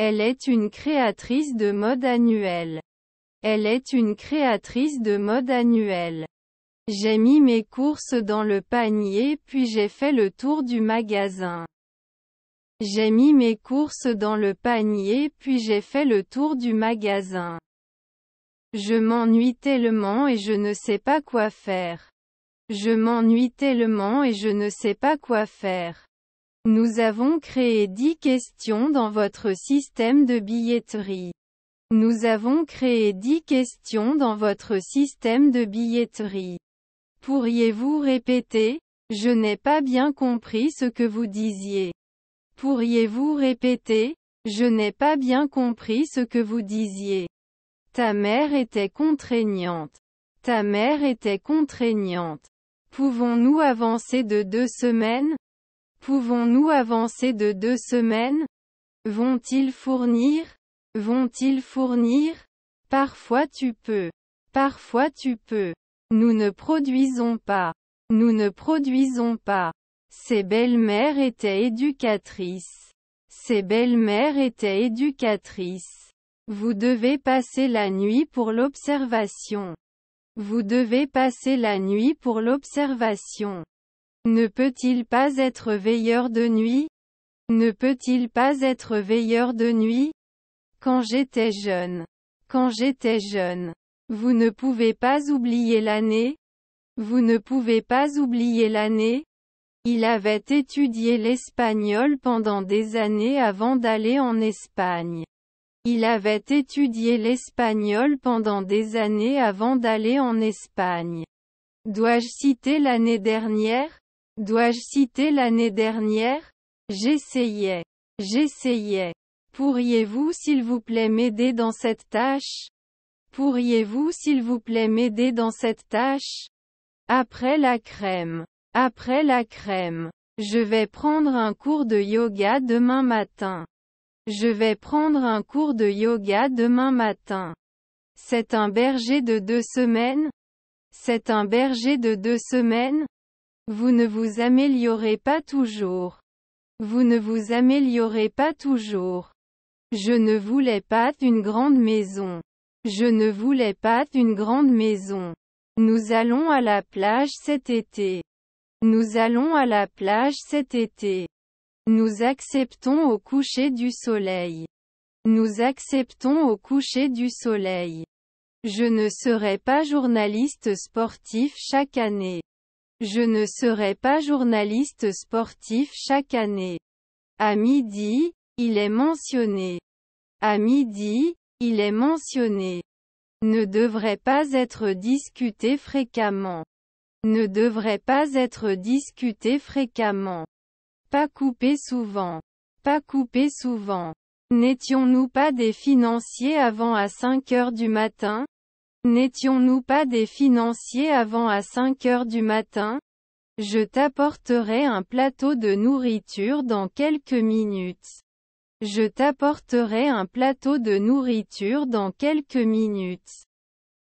Elle est une créatrice de mode annuelle. Elle est une créatrice de mode annuelle. J'ai mis mes courses dans le panier puis j'ai fait le tour du magasin. J'ai mis mes courses dans le panier puis j'ai fait le tour du magasin. Je m'ennuie tellement et je ne sais pas quoi faire. Je m'ennuie tellement et je ne sais pas quoi faire. Nous avons créé 10 questions dans votre système de billetterie. Nous avons créé 10 questions dans votre système de billetterie. Pourriez-vous répéter Je n'ai pas bien compris ce que vous disiez. Pourriez-vous répéter Je n'ai pas bien compris ce que vous disiez. Ta mère était contraignante. Ta mère était contraignante. Pouvons-nous avancer de deux semaines Pouvons-nous avancer de deux semaines Vont-ils fournir Vont-ils fournir Parfois tu peux. Parfois tu peux. Nous ne produisons pas. Nous ne produisons pas. Ces belles-mères étaient éducatrices. Ces belles-mères étaient éducatrices. Vous devez passer la nuit pour l'observation. Vous devez passer la nuit pour l'observation. Ne peut-il pas être veilleur de nuit Ne peut-il pas être veilleur de nuit Quand j'étais jeune. Quand j'étais jeune. Vous ne pouvez pas oublier l'année Vous ne pouvez pas oublier l'année Il avait étudié l'espagnol pendant des années avant d'aller en Espagne. Il avait étudié l'espagnol pendant des années avant d'aller en Espagne. Dois-je citer l'année dernière Dois-je citer l'année dernière J'essayais. J'essayais. Pourriez-vous s'il vous plaît m'aider dans cette tâche Pourriez-vous s'il vous plaît m'aider dans cette tâche Après la crème. Après la crème. Je vais prendre un cours de yoga demain matin. Je vais prendre un cours de yoga demain matin. C'est un berger de deux semaines C'est un berger de deux semaines vous ne vous améliorez pas toujours. Vous ne vous améliorez pas toujours. Je ne voulais pas une grande maison. Je ne voulais pas une grande maison. Nous allons à la plage cet été. Nous allons à la plage cet été. Nous acceptons au coucher du soleil. Nous acceptons au coucher du soleil. Je ne serai pas journaliste sportif chaque année. Je ne serai pas journaliste sportif chaque année. À midi, il est mentionné. À midi, il est mentionné. Ne devrait pas être discuté fréquemment. Ne devrait pas être discuté fréquemment. Pas coupé souvent. Pas coupé souvent. N'étions-nous pas des financiers avant à 5 heures du matin N'étions-nous pas des financiers avant à 5 heures du matin Je t'apporterai un plateau de nourriture dans quelques minutes. Je t'apporterai un plateau de nourriture dans quelques minutes.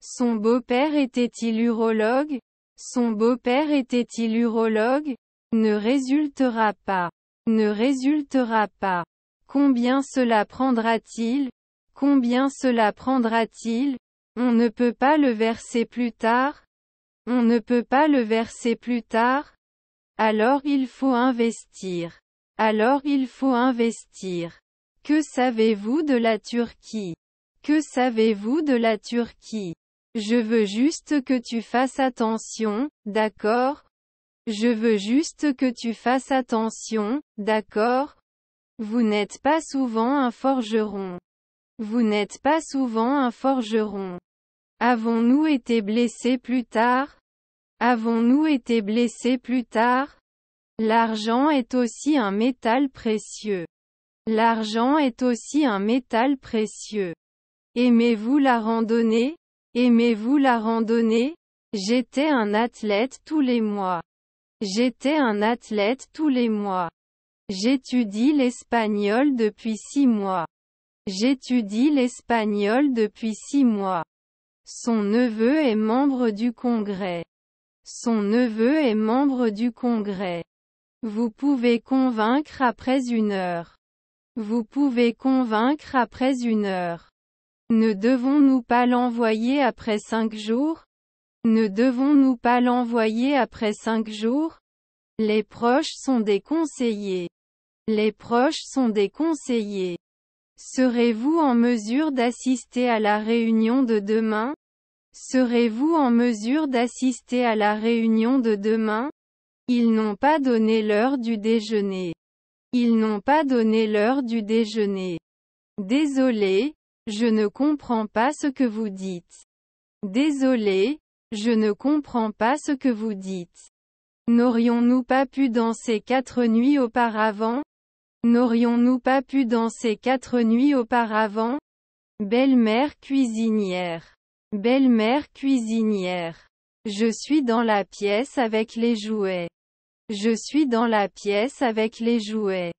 Son beau-père était-il urologue Son beau-père était-il urologue Ne résultera pas. Ne résultera pas. Combien cela prendra-t-il Combien cela prendra-t-il on ne peut pas le verser plus tard. On ne peut pas le verser plus tard. Alors il faut investir. Alors il faut investir. Que savez-vous de la Turquie Que savez-vous de la Turquie Je veux juste que tu fasses attention, d'accord Je veux juste que tu fasses attention, d'accord Vous n'êtes pas souvent un forgeron. Vous n'êtes pas souvent un forgeron. Avons-nous été blessés plus tard Avons-nous été blessés plus tard L'argent est aussi un métal précieux. L'argent est aussi un métal précieux. Aimez-vous la randonnée Aimez-vous la randonnée J'étais un athlète tous les mois. J'étais un athlète tous les mois. J'étudie l'espagnol depuis six mois. J'étudie l'espagnol depuis six mois. Son neveu est membre du Congrès. Son neveu est membre du Congrès. Vous pouvez convaincre après une heure. Vous pouvez convaincre après une heure. Ne devons-nous pas l'envoyer après cinq jours Ne devons-nous pas l'envoyer après cinq jours Les proches sont des conseillers. Les proches sont des conseillers. Serez-vous en mesure d'assister à la réunion de demain Serez-vous en mesure d'assister à la réunion de demain Ils n'ont pas donné l'heure du déjeuner. Ils n'ont pas donné l'heure du déjeuner. Désolé, je ne comprends pas ce que vous dites. Désolé, je ne comprends pas ce que vous dites. N'aurions-nous pas pu danser quatre nuits auparavant N'aurions-nous pas pu danser quatre nuits auparavant Belle-mère cuisinière. Belle-mère cuisinière. Je suis dans la pièce avec les jouets. Je suis dans la pièce avec les jouets.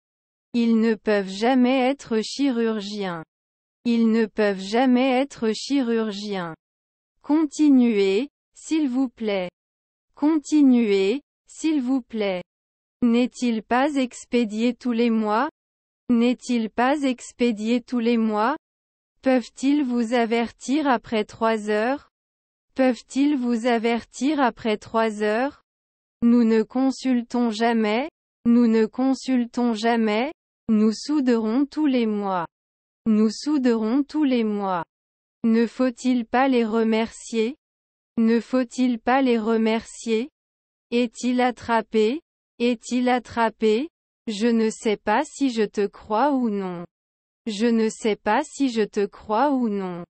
Ils ne peuvent jamais être chirurgiens. Ils ne peuvent jamais être chirurgiens. Continuez, s'il vous plaît. Continuez, s'il vous plaît. N'est-il pas expédié tous les mois N'est-il pas expédié tous les mois Peuvent-ils vous avertir après trois heures Peuvent-ils vous avertir après trois heures Nous ne consultons jamais, nous ne consultons jamais, nous souderons tous les mois. Nous souderons tous les mois. Ne faut-il pas les remercier Ne faut-il pas les remercier Est-il attrapé est-il attrapé Je ne sais pas si je te crois ou non. Je ne sais pas si je te crois ou non.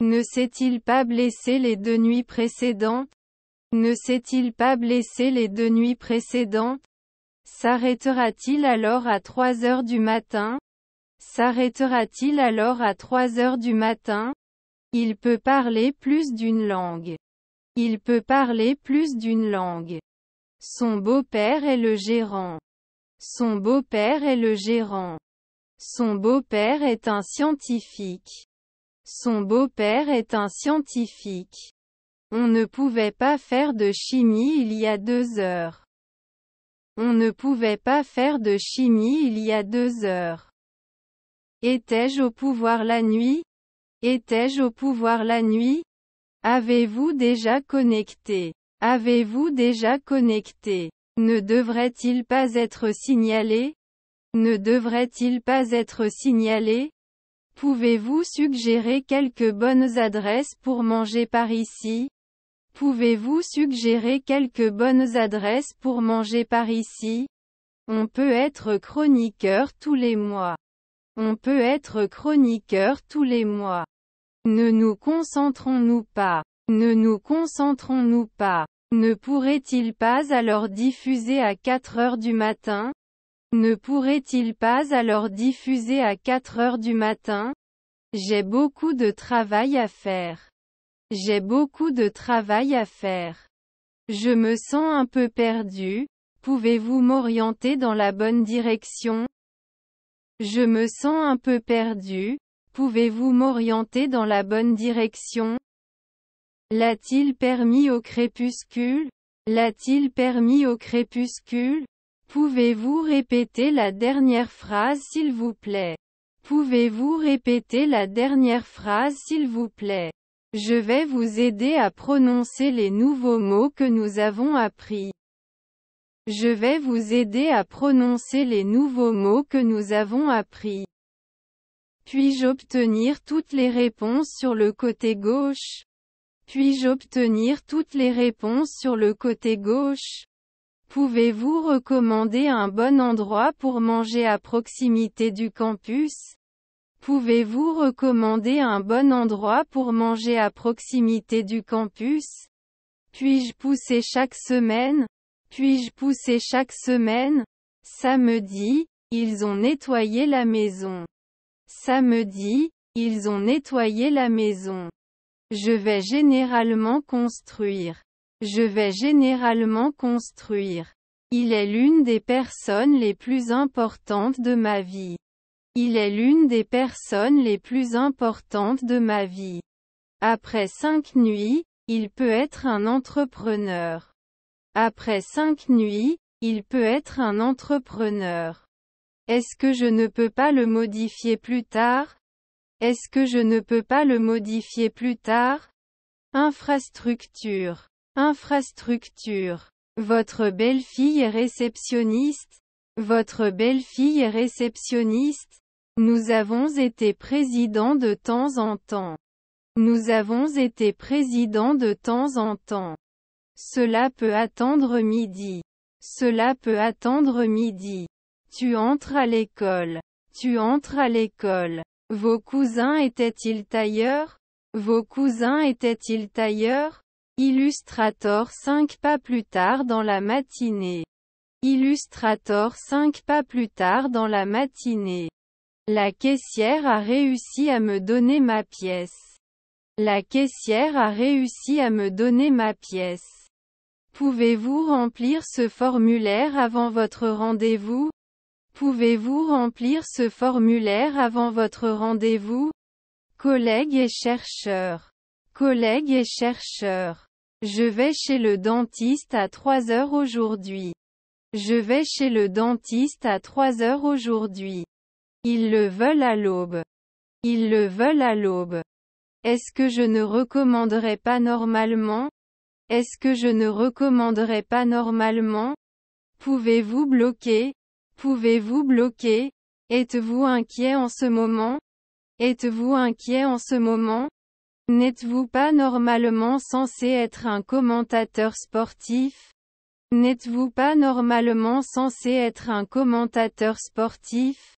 Ne s'est-il pas blessé les deux nuits précédentes Ne s'est-il pas blessé les deux nuits précédentes S'arrêtera-t-il alors à 3 heures du matin S'arrêtera-t-il alors à 3 heures du matin Il peut parler plus d'une langue. Il peut parler plus d'une langue. Son beau-père est le gérant. Son beau-père est le gérant. Son beau-père est un scientifique. Son beau-père est un scientifique. On ne pouvait pas faire de chimie il y a deux heures. On ne pouvait pas faire de chimie il y a deux heures. Étais-je au pouvoir la nuit Étais-je au pouvoir la nuit Avez-vous déjà connecté Avez-vous déjà connecté Ne devrait-il pas être signalé Ne devrait-il pas être signalé Pouvez-vous suggérer quelques bonnes adresses pour manger par ici Pouvez-vous suggérer quelques bonnes adresses pour manger par ici On peut être chroniqueur tous les mois. On peut être chroniqueur tous les mois. Ne nous concentrons-nous pas ne nous concentrons-nous pas Ne pourrait-il pas alors diffuser à 4 heures du matin Ne pourrait-il pas alors diffuser à 4 heures du matin J'ai beaucoup de travail à faire. J'ai beaucoup de travail à faire. Je me sens un peu perdu. Pouvez-vous m'orienter dans la bonne direction Je me sens un peu perdu. Pouvez-vous m'orienter dans la bonne direction L'a-t-il permis au crépuscule L'a-t-il permis au crépuscule Pouvez-vous répéter la dernière phrase s'il vous plaît Pouvez-vous répéter la dernière phrase s'il vous plaît Je vais vous aider à prononcer les nouveaux mots que nous avons appris. Je vais vous aider à prononcer les nouveaux mots que nous avons appris. Puis-je obtenir toutes les réponses sur le côté gauche puis-je obtenir toutes les réponses sur le côté gauche Pouvez-vous recommander un bon endroit pour manger à proximité du campus Pouvez-vous recommander un bon endroit pour manger à proximité du campus Puis-je pousser chaque semaine Puis-je pousser chaque semaine Samedi, ils ont nettoyé la maison. Samedi, ils ont nettoyé la maison. Je vais généralement construire. Je vais généralement construire. Il est l'une des personnes les plus importantes de ma vie. Il est l'une des personnes les plus importantes de ma vie. Après cinq nuits, il peut être un entrepreneur. Après cinq nuits, il peut être un entrepreneur. Est-ce que je ne peux pas le modifier plus tard est-ce que je ne peux pas le modifier plus tard Infrastructure. Infrastructure. Votre belle-fille est réceptionniste. Votre belle-fille est réceptionniste. Nous avons été président de temps en temps. Nous avons été président de temps en temps. Cela peut attendre midi. Cela peut attendre midi. Tu entres à l'école. Tu entres à l'école. Vos cousins étaient-ils tailleurs Vos cousins étaient-ils tailleurs Illustrator 5 pas plus tard dans la matinée. Illustrator 5 pas plus tard dans la matinée. La caissière a réussi à me donner ma pièce. La caissière a réussi à me donner ma pièce. Pouvez-vous remplir ce formulaire avant votre rendez-vous Pouvez-vous remplir ce formulaire avant votre rendez-vous Collègues et chercheurs. Collègues et chercheurs. Je vais chez le dentiste à 3 heures aujourd'hui. Je vais chez le dentiste à 3 heures aujourd'hui. Ils le veulent à l'aube. Ils le veulent à l'aube. Est-ce que je ne recommanderais pas normalement Est-ce que je ne recommanderais pas normalement Pouvez-vous bloquer Pouvez-vous bloquer Êtes-vous inquiet en ce moment Êtes-vous inquiet en ce moment N'êtes-vous pas normalement censé être un commentateur sportif N'êtes-vous pas normalement censé être un commentateur sportif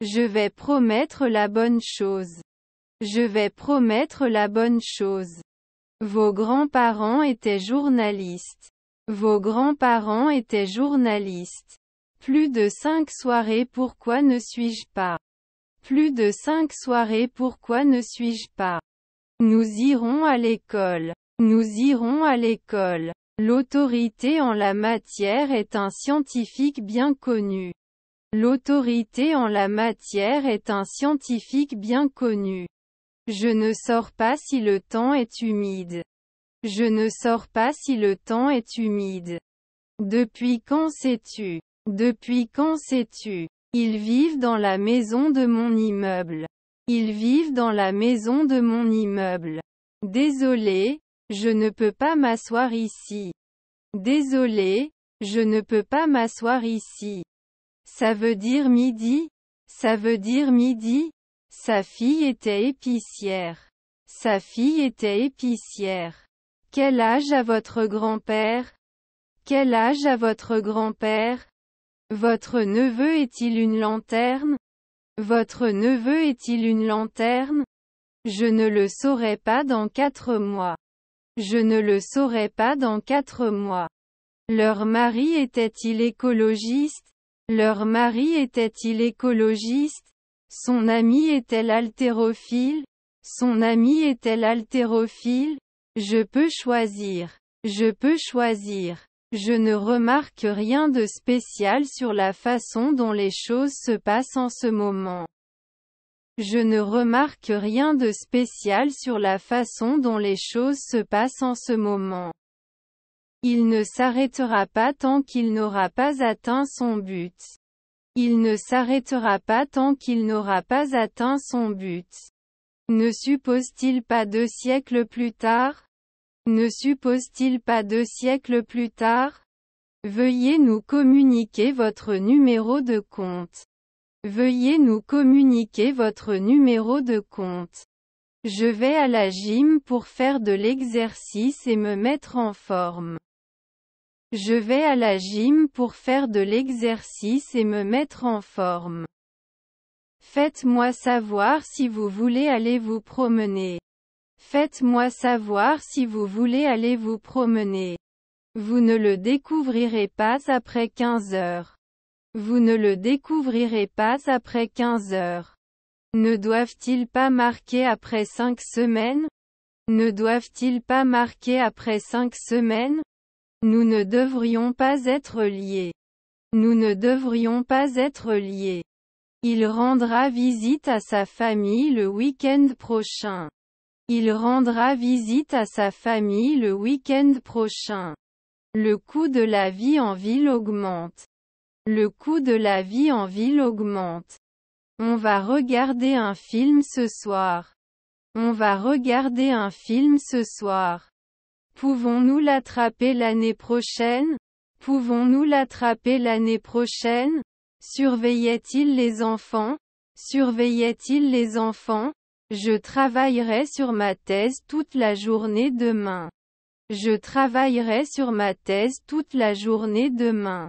Je vais promettre la bonne chose. Je vais promettre la bonne chose. Vos grands-parents étaient journalistes. Vos grands-parents étaient journalistes. Plus de cinq soirées pourquoi ne suis-je pas Plus de cinq soirées pourquoi ne suis-je pas Nous irons à l'école. Nous irons à l'école. L'autorité en la matière est un scientifique bien connu. L'autorité en la matière est un scientifique bien connu. Je ne sors pas si le temps est humide. Je ne sors pas si le temps est humide. Depuis quand sais-tu depuis quand sais-tu Ils vivent dans la maison de mon immeuble. Ils vivent dans la maison de mon immeuble. Désolé, je ne peux pas m'asseoir ici. Désolé, je ne peux pas m'asseoir ici. Ça veut dire midi Ça veut dire midi Sa fille était épicière. Sa fille était épicière. Quel âge a votre grand-père Quel âge a votre grand-père votre neveu est-il une lanterne Votre neveu est-il une lanterne Je ne le saurai pas dans quatre mois. Je ne le saurai pas dans quatre mois. Leur mari était-il écologiste Leur mari était-il écologiste Son ami est-elle altérophile Son ami est-elle altérophile Je peux choisir. Je peux choisir. Je ne remarque rien de spécial sur la façon dont les choses se passent en ce moment. Je ne remarque rien de spécial sur la façon dont les choses se passent en ce moment. Il ne s'arrêtera pas tant qu'il n'aura pas atteint son but. Il ne s'arrêtera pas tant qu'il n'aura pas atteint son but. Ne suppose-t-il pas deux siècles plus tard ne suppose-t-il pas deux siècles plus tard Veuillez nous communiquer votre numéro de compte. Veuillez nous communiquer votre numéro de compte. Je vais à la gym pour faire de l'exercice et me mettre en forme. Je vais à la gym pour faire de l'exercice et me mettre en forme. Faites-moi savoir si vous voulez aller vous promener. Faites-moi savoir si vous voulez aller vous promener. Vous ne le découvrirez pas après 15 heures. Vous ne le découvrirez pas après 15 heures. Ne doivent-ils pas marquer après 5 semaines Ne doivent-ils pas marquer après 5 semaines Nous ne devrions pas être liés. Nous ne devrions pas être liés. Il rendra visite à sa famille le week-end prochain. Il rendra visite à sa famille le week-end prochain. Le coût de la vie en ville augmente. Le coût de la vie en ville augmente. On va regarder un film ce soir. On va regarder un film ce soir. Pouvons-nous l'attraper l'année prochaine Pouvons-nous l'attraper l'année prochaine Surveillait-il les enfants Surveillait-il les enfants je travaillerai sur ma thèse toute la journée demain. Je travaillerai sur ma thèse toute la journée demain.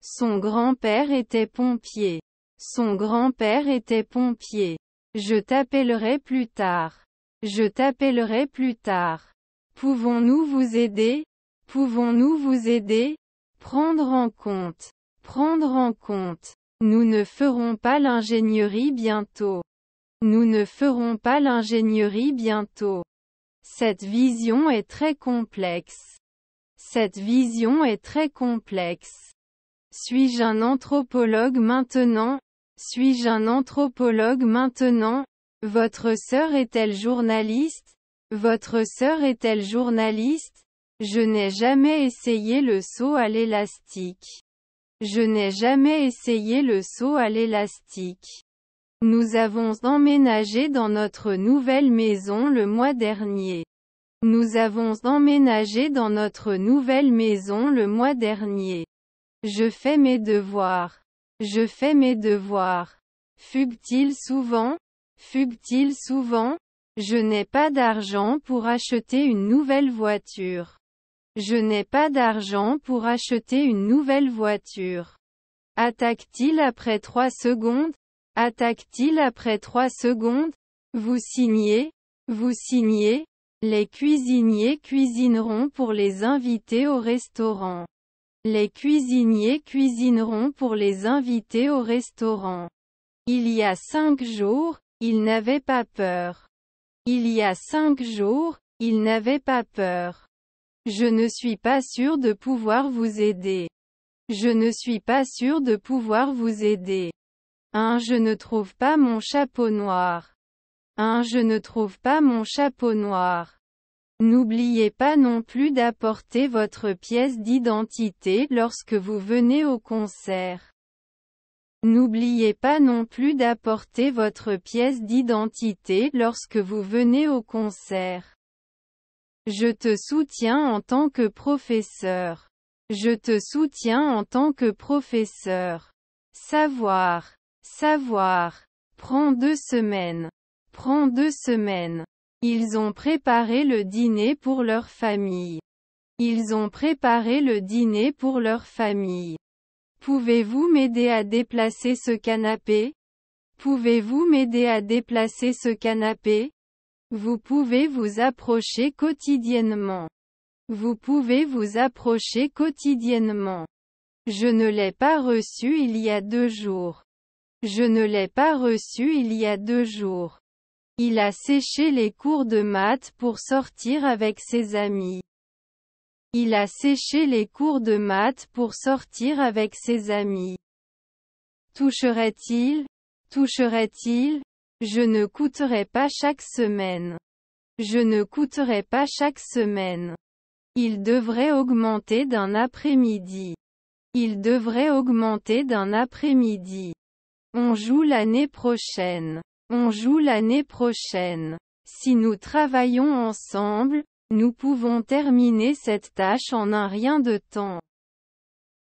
Son grand-père était pompier. Son grand-père était pompier. Je t'appellerai plus tard. Je t'appellerai plus tard. Pouvons-nous vous aider Pouvons-nous vous aider Prendre en compte. Prendre en compte. Nous ne ferons pas l'ingénierie bientôt. Nous ne ferons pas l'ingénierie bientôt. Cette vision est très complexe. Cette vision est très complexe. Suis-je un anthropologue maintenant Suis-je un anthropologue maintenant Votre sœur est-elle journaliste Votre sœur est-elle journaliste Je n'ai jamais essayé le saut à l'élastique. Je n'ai jamais essayé le saut à l'élastique. Nous avons emménagé dans notre nouvelle maison le mois dernier. Nous avons emménagé dans notre nouvelle maison le mois dernier. Je fais mes devoirs. Je fais mes devoirs. Fugue-t-il souvent Fugue-t-il souvent Je n'ai pas d'argent pour acheter une nouvelle voiture. Je n'ai pas d'argent pour acheter une nouvelle voiture. Attaque-t-il après trois secondes attaque-t-il après trois secondes. Vous signez, vous signez, les cuisiniers cuisineront pour les invités au restaurant. Les cuisiniers cuisineront pour les invités au restaurant. Il y a cinq jours, il n'avait pas peur. Il y a cinq jours, il n'avait pas peur. Je ne suis pas sûr de pouvoir vous aider. Je ne suis pas sûr de pouvoir vous aider. Un je ne trouve pas mon chapeau noir. Un je ne trouve pas mon chapeau noir. N'oubliez pas non plus d'apporter votre pièce d'identité lorsque vous venez au concert. N'oubliez pas non plus d'apporter votre pièce d'identité lorsque vous venez au concert. Je te soutiens en tant que professeur. Je te soutiens en tant que professeur. Savoir. Savoir. Prends deux semaines. Prends deux semaines. Ils ont préparé le dîner pour leur famille. Ils ont préparé le dîner pour leur famille. Pouvez-vous m'aider à déplacer ce canapé Pouvez-vous m'aider à déplacer ce canapé Vous pouvez vous approcher quotidiennement. Vous pouvez vous approcher quotidiennement. Je ne l'ai pas reçu il y a deux jours. Je ne l'ai pas reçu il y a deux jours. Il a séché les cours de maths pour sortir avec ses amis. Il a séché les cours de maths pour sortir avec ses amis. Toucherait-il Toucherait-il Je ne coûterai pas chaque semaine. Je ne coûterai pas chaque semaine. Il devrait augmenter d'un après-midi. Il devrait augmenter d'un après-midi. On joue l'année prochaine. On joue l'année prochaine. Si nous travaillons ensemble, nous pouvons terminer cette tâche en un rien de temps.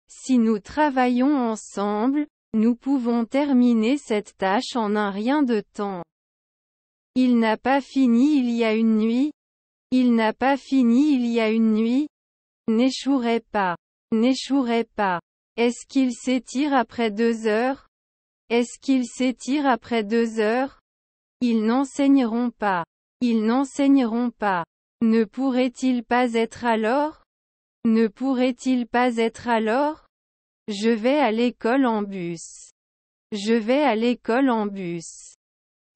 Si nous travaillons ensemble, nous pouvons terminer cette tâche en un rien de temps. Il n'a pas fini il y a une nuit. Il n'a pas fini il y a une nuit. N'échouerait pas. N'échouerait pas. Est-ce qu'il s'étire après deux heures est-ce qu'ils s'étirent après deux heures Ils n'enseigneront pas. Ils n'enseigneront pas. Ne pourrait-il pas être alors Ne pourrait-il pas être alors Je vais à l'école en bus. Je vais à l'école en bus.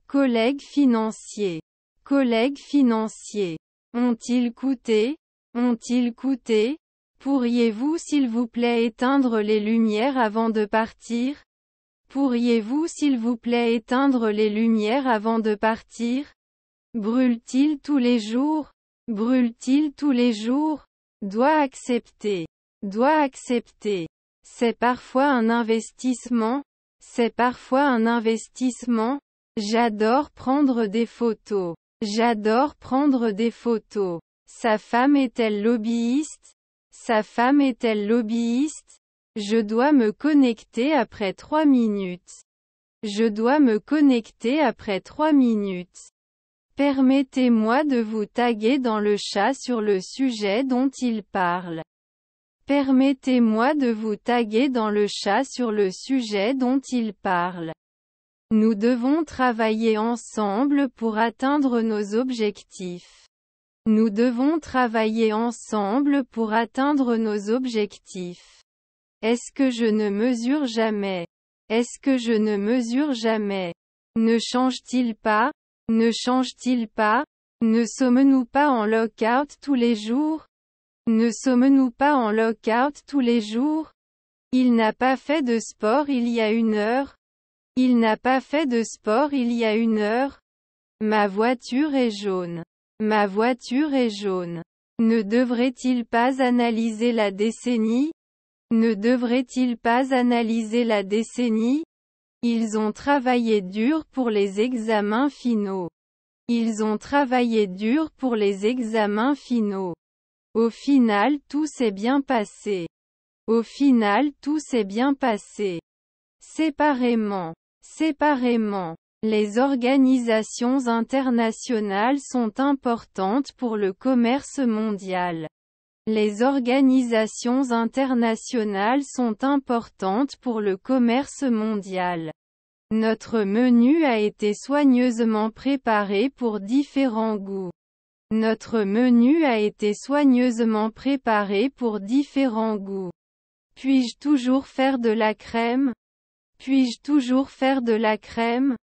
Collègues financiers. Collègues financiers. Ont-ils coûté Ont-ils coûté Pourriez-vous s'il vous plaît éteindre les lumières avant de partir Pourriez-vous s'il vous plaît éteindre les lumières avant de partir Brûle-t-il tous les jours Brûle-t-il tous les jours Doit accepter. Doit accepter. C'est parfois un investissement. C'est parfois un investissement. J'adore prendre des photos. J'adore prendre des photos. Sa femme est-elle lobbyiste Sa femme est-elle lobbyiste je dois me connecter après trois minutes. Je dois me connecter après trois minutes. Permettez-moi de vous taguer dans le chat sur le sujet dont il parle. Permettez-moi de vous taguer dans le chat sur le sujet dont il parle. Nous devons travailler ensemble pour atteindre nos objectifs. Nous devons travailler ensemble pour atteindre nos objectifs. Est-ce que je ne mesure jamais Est-ce que je ne mesure jamais Ne change-t-il pas Ne change-t-il pas Ne sommes-nous pas en lockout tous les jours Ne sommes-nous pas en lockout tous les jours Il n'a pas fait de sport il y a une heure. Il n'a pas fait de sport il y a une heure. Ma voiture est jaune. Ma voiture est jaune. Ne devrait-il pas analyser la décennie ne devraient-ils pas analyser la décennie Ils ont travaillé dur pour les examens finaux. Ils ont travaillé dur pour les examens finaux. Au final tout s'est bien passé. Au final tout s'est bien passé. Séparément. Séparément. Les organisations internationales sont importantes pour le commerce mondial. Les organisations internationales sont importantes pour le commerce mondial. Notre menu a été soigneusement préparé pour différents goûts. Notre menu a été soigneusement préparé pour différents goûts. Puis-je toujours faire de la crème Puis-je toujours faire de la crème